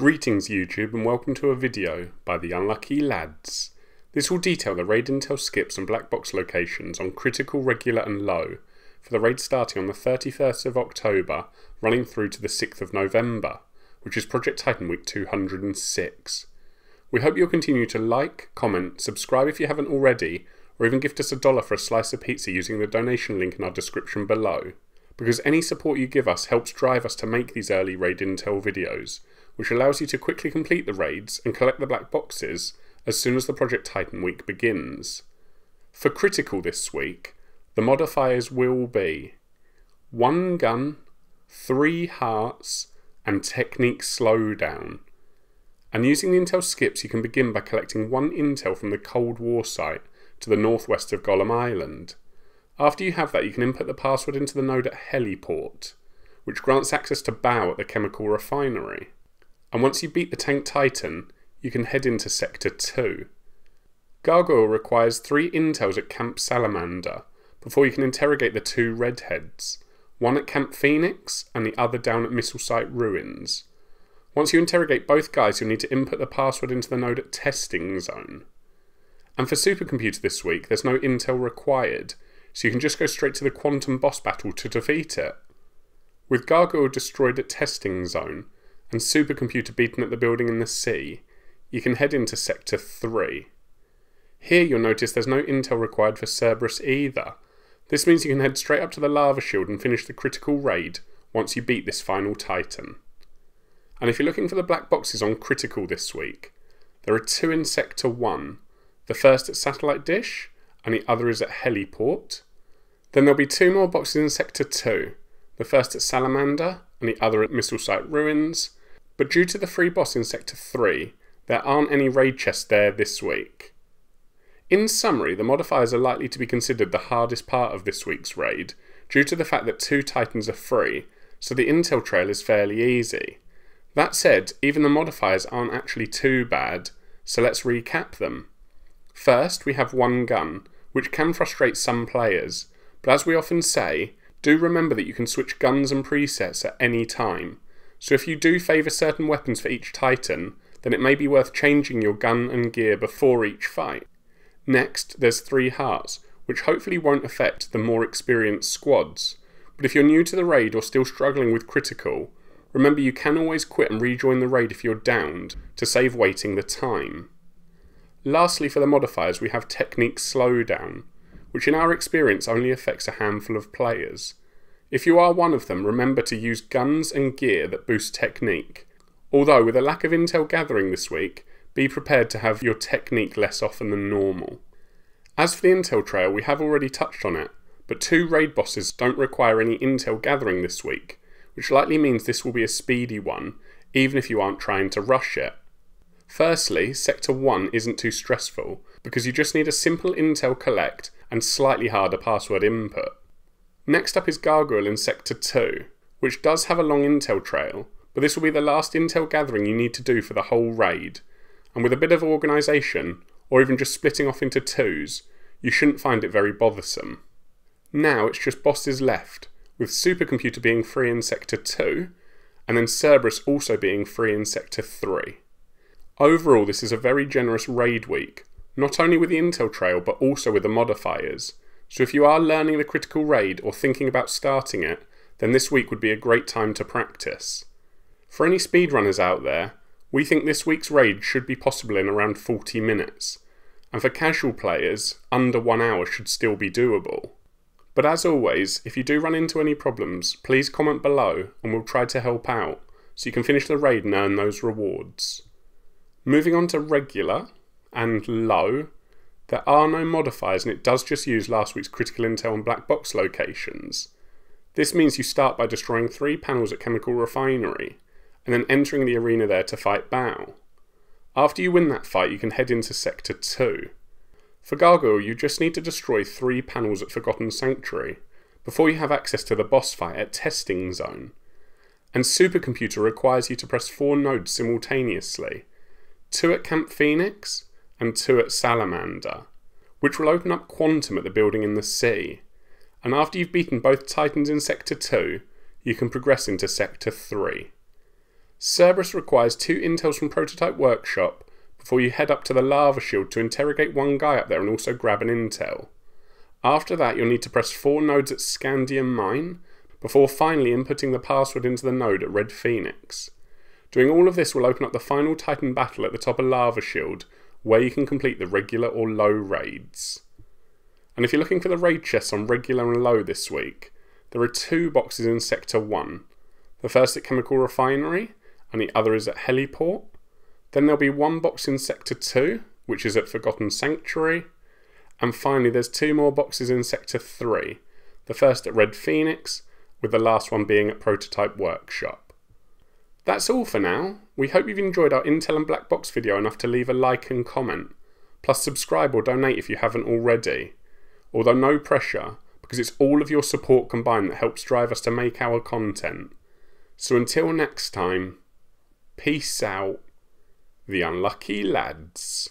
Greetings YouTube and welcome to a video by the Unlucky Lads. This will detail the raid intel skips and black box locations on critical, regular and low for the raid starting on the 31st of October running through to the 6th of November, which is Project Titan week 206. We hope you'll continue to like, comment, subscribe if you haven't already, or even gift us a dollar for a slice of pizza using the donation link in our description below, because any support you give us helps drive us to make these early raid intel videos which allows you to quickly complete the raids and collect the black boxes as soon as the Project Titan week begins. For critical this week, the modifiers will be 1 gun, 3 hearts, and technique slowdown. And using the intel skips, you can begin by collecting 1 intel from the Cold War site to the northwest of Gollum Island. After you have that, you can input the password into the node at Heliport, which grants access to Bow at the chemical refinery and once you beat the Tank Titan, you can head into Sector 2. Gargoyle requires three intels at Camp Salamander before you can interrogate the two redheads, one at Camp Phoenix and the other down at Missile Site Ruins. Once you interrogate both guys, you'll need to input the password into the node at Testing Zone. And for Supercomputer this week, there's no intel required, so you can just go straight to the Quantum Boss Battle to defeat it. With Gargoyle destroyed at Testing Zone, and supercomputer beaten at the building in the sea, you can head into Sector 3. Here you'll notice there's no intel required for Cerberus either. This means you can head straight up to the Lava Shield and finish the critical raid once you beat this final Titan. And if you're looking for the black boxes on Critical this week, there are two in Sector 1, the first at Satellite Dish and the other is at Heliport. Then there'll be two more boxes in Sector 2, the first at Salamander and the other at Missile Site Ruins, but due to the free boss in Sector 3, there aren't any raid chests there this week. In summary, the modifiers are likely to be considered the hardest part of this week's raid, due to the fact that two titans are free, so the intel trail is fairly easy. That said, even the modifiers aren't actually too bad, so let's recap them. First, we have one gun, which can frustrate some players, but as we often say, do remember that you can switch guns and presets at any time, so if you do favour certain weapons for each Titan, then it may be worth changing your gun and gear before each fight. Next, there's three hearts, which hopefully won't affect the more experienced squads. But if you're new to the raid or still struggling with critical, remember you can always quit and rejoin the raid if you're downed, to save waiting the time. Lastly, for the modifiers, we have Technique Slowdown, which in our experience only affects a handful of players. If you are one of them, remember to use guns and gear that boost technique. Although, with a lack of intel gathering this week, be prepared to have your technique less often than normal. As for the intel trail, we have already touched on it, but two raid bosses don't require any intel gathering this week, which likely means this will be a speedy one, even if you aren't trying to rush it. Firstly, Sector 1 isn't too stressful, because you just need a simple intel collect and slightly harder password input. Next up is Gargoyle in Sector 2, which does have a long intel trail, but this will be the last intel gathering you need to do for the whole raid, and with a bit of organisation, or even just splitting off into twos, you shouldn't find it very bothersome. Now it's just bosses left, with Supercomputer being free in Sector 2, and then Cerberus also being free in Sector 3. Overall, this is a very generous raid week, not only with the intel trail but also with the modifiers, so if you are learning the critical raid or thinking about starting it, then this week would be a great time to practice. For any speedrunners out there, we think this week's raid should be possible in around 40 minutes, and for casual players, under one hour should still be doable. But as always, if you do run into any problems, please comment below and we'll try to help out, so you can finish the raid and earn those rewards. Moving on to regular and low, there are no modifiers and it does just use last week's critical intel and black box locations. This means you start by destroying three panels at Chemical Refinery, and then entering the arena there to fight Bao. After you win that fight, you can head into Sector 2. For Gargoyle, you just need to destroy three panels at Forgotten Sanctuary, before you have access to the boss fight at Testing Zone. And Supercomputer requires you to press four nodes simultaneously. Two at Camp Phoenix, and two at Salamander, which will open up Quantum at the building in the sea. And after you've beaten both Titans in Sector 2, you can progress into Sector 3. Cerberus requires two intels from Prototype Workshop before you head up to the Lava Shield to interrogate one guy up there and also grab an intel. After that, you'll need to press four nodes at Scandium Mine before finally inputting the password into the node at Red Phoenix. Doing all of this will open up the final Titan battle at the top of Lava Shield, where you can complete the regular or low raids. And if you're looking for the raid chests on regular and low this week, there are two boxes in Sector 1. The first at Chemical Refinery, and the other is at Heliport. Then there'll be one box in Sector 2, which is at Forgotten Sanctuary. And finally, there's two more boxes in Sector 3, the first at Red Phoenix, with the last one being at Prototype Workshop. That's all for now. We hope you've enjoyed our Intel and Black Box video enough to leave a like and comment, plus subscribe or donate if you haven't already. Although no pressure, because it's all of your support combined that helps drive us to make our content. So until next time, peace out, the unlucky lads.